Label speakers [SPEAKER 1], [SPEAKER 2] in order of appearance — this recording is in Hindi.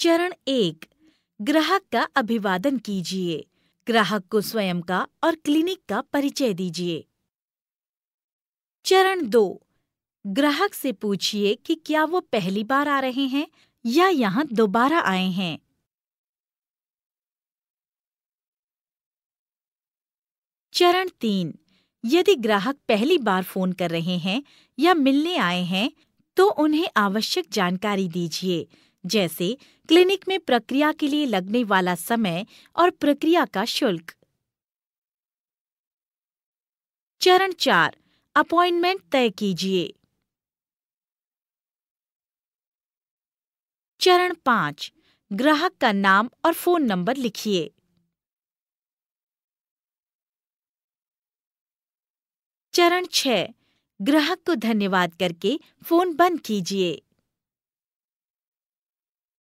[SPEAKER 1] चरण एक ग्राहक का अभिवादन कीजिए ग्राहक को स्वयं का और क्लिनिक का परिचय दीजिए चरण दो ग्राहक से पूछिए कि क्या वो पहली बार आ रहे हैं या यहाँ दोबारा आए हैं चरण तीन यदि ग्राहक पहली बार फोन कर रहे हैं या मिलने आए हैं तो उन्हें आवश्यक जानकारी दीजिए जैसे क्लिनिक में प्रक्रिया के लिए लगने वाला समय और प्रक्रिया का शुल्क चरण चार अपॉइंटमेंट तय कीजिए चरण पांच ग्राहक का नाम और फोन नंबर लिखिए चरण छह ग्राहक को धन्यवाद करके फोन बंद कीजिए